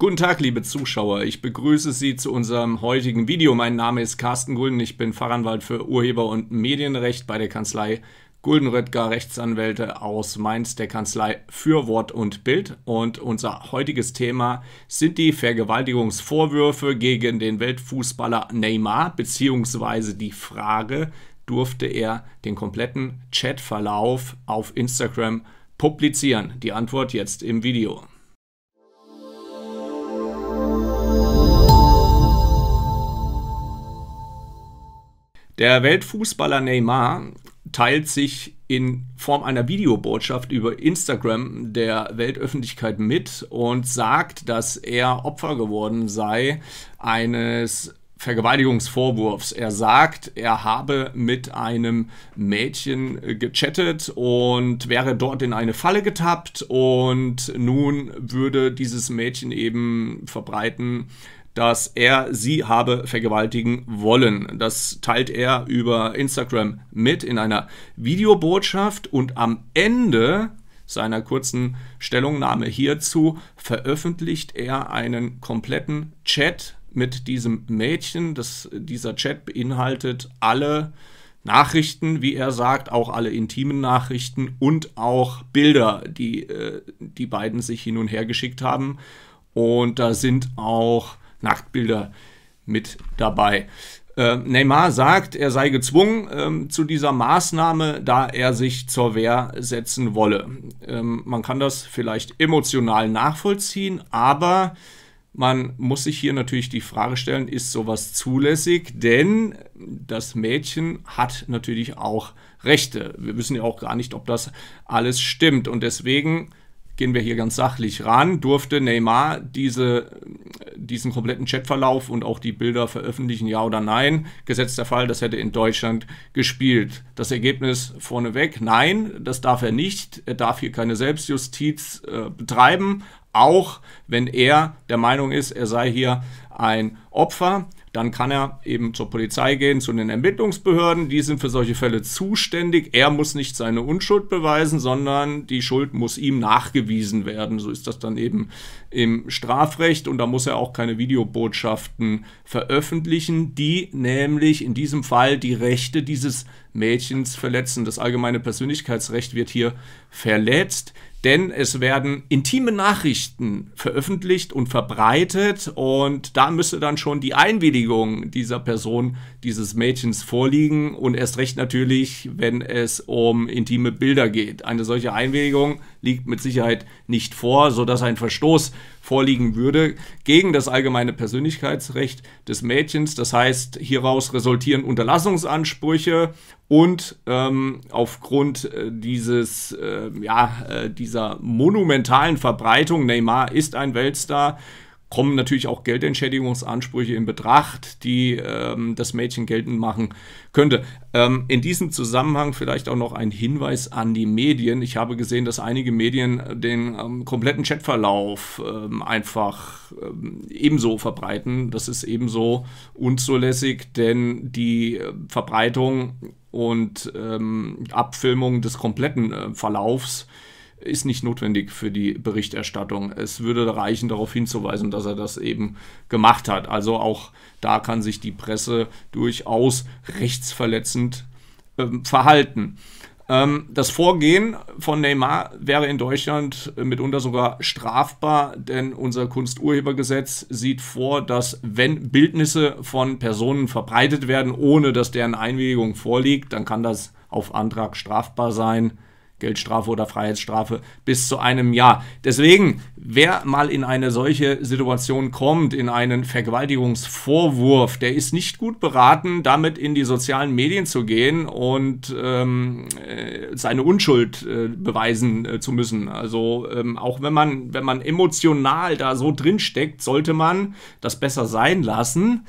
Guten Tag, liebe Zuschauer. Ich begrüße Sie zu unserem heutigen Video. Mein Name ist Carsten Gulden. Ich bin Fachanwalt für Urheber- und Medienrecht bei der Kanzlei Guldenröttger Rechtsanwälte aus Mainz, der Kanzlei für Wort und Bild. Und unser heutiges Thema sind die Vergewaltigungsvorwürfe gegen den Weltfußballer Neymar, beziehungsweise die Frage, durfte er den kompletten Chatverlauf auf Instagram publizieren? Die Antwort jetzt im Video. Der Weltfußballer Neymar teilt sich in Form einer Videobotschaft über Instagram der Weltöffentlichkeit mit und sagt, dass er Opfer geworden sei eines Vergewaltigungsvorwurfs. Er sagt, er habe mit einem Mädchen gechattet und wäre dort in eine Falle getappt und nun würde dieses Mädchen eben verbreiten, dass er sie habe vergewaltigen wollen. Das teilt er über Instagram mit in einer Videobotschaft und am Ende seiner kurzen Stellungnahme hierzu veröffentlicht er einen kompletten Chat mit diesem Mädchen. Das, dieser Chat beinhaltet alle Nachrichten, wie er sagt, auch alle intimen Nachrichten und auch Bilder, die äh, die beiden sich hin und her geschickt haben. Und da sind auch Nachtbilder mit dabei. Ähm, Neymar sagt, er sei gezwungen ähm, zu dieser Maßnahme, da er sich zur Wehr setzen wolle. Ähm, man kann das vielleicht emotional nachvollziehen, aber man muss sich hier natürlich die Frage stellen, ist sowas zulässig? Denn das Mädchen hat natürlich auch Rechte. Wir wissen ja auch gar nicht, ob das alles stimmt. Und deswegen gehen wir hier ganz sachlich ran, durfte Neymar diese diesen kompletten Chatverlauf und auch die Bilder veröffentlichen, ja oder nein. Gesetzt der Fall, das hätte in Deutschland gespielt. Das Ergebnis vorneweg, nein, das darf er nicht. Er darf hier keine Selbstjustiz äh, betreiben, auch wenn er der Meinung ist, er sei hier ein Opfer dann kann er eben zur Polizei gehen, zu den Ermittlungsbehörden, die sind für solche Fälle zuständig. Er muss nicht seine Unschuld beweisen, sondern die Schuld muss ihm nachgewiesen werden. So ist das dann eben im Strafrecht und da muss er auch keine Videobotschaften veröffentlichen, die nämlich in diesem Fall die Rechte dieses Mädchens verletzen. Das allgemeine Persönlichkeitsrecht wird hier verletzt, denn es werden intime Nachrichten veröffentlicht und verbreitet und da müsste dann schon die Einwilligung dieser Person, dieses Mädchens vorliegen und erst recht natürlich, wenn es um intime Bilder geht. Eine solche Einwilligung liegt mit Sicherheit nicht vor, sodass ein Verstoß vorliegen würde gegen das allgemeine Persönlichkeitsrecht des Mädchens. Das heißt, hieraus resultieren Unterlassungsansprüche und ähm, aufgrund äh, dieses, äh, ja, äh, dieser monumentalen Verbreitung, Neymar ist ein Weltstar, kommen natürlich auch Geldentschädigungsansprüche in Betracht, die ähm, das Mädchen geltend machen könnte. Ähm, in diesem Zusammenhang vielleicht auch noch ein Hinweis an die Medien. Ich habe gesehen, dass einige Medien äh, den ähm, kompletten Chatverlauf ähm, einfach ähm, ebenso verbreiten. Das ist ebenso unzulässig, denn die äh, Verbreitung und ähm, Abfilmung des kompletten äh, Verlaufs ist nicht notwendig für die Berichterstattung. Es würde reichen, darauf hinzuweisen, dass er das eben gemacht hat. Also auch da kann sich die Presse durchaus rechtsverletzend ähm, verhalten. Ähm, das Vorgehen von Neymar wäre in Deutschland äh, mitunter sogar strafbar, denn unser Kunsturhebergesetz sieht vor, dass wenn Bildnisse von Personen verbreitet werden, ohne dass deren Einwilligung vorliegt, dann kann das auf Antrag strafbar sein Geldstrafe oder Freiheitsstrafe bis zu einem Jahr. Deswegen, wer mal in eine solche Situation kommt, in einen Vergewaltigungsvorwurf, der ist nicht gut beraten, damit in die sozialen Medien zu gehen und ähm, äh, seine Unschuld äh, beweisen äh, zu müssen. Also ähm, auch wenn man, wenn man emotional da so drinsteckt, sollte man das besser sein lassen.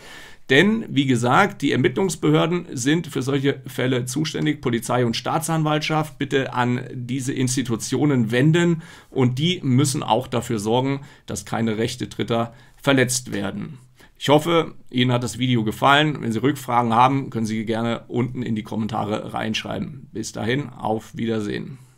Denn, wie gesagt, die Ermittlungsbehörden sind für solche Fälle zuständig. Polizei und Staatsanwaltschaft bitte an diese Institutionen wenden und die müssen auch dafür sorgen, dass keine Rechte Dritter verletzt werden. Ich hoffe, Ihnen hat das Video gefallen. Wenn Sie Rückfragen haben, können Sie gerne unten in die Kommentare reinschreiben. Bis dahin, auf Wiedersehen.